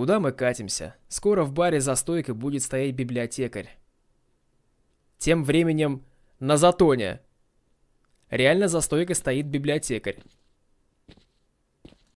Куда мы катимся? Скоро в баре за стойкой будет стоять библиотекарь. Тем временем на затоне. Реально за стойкой стоит библиотекарь.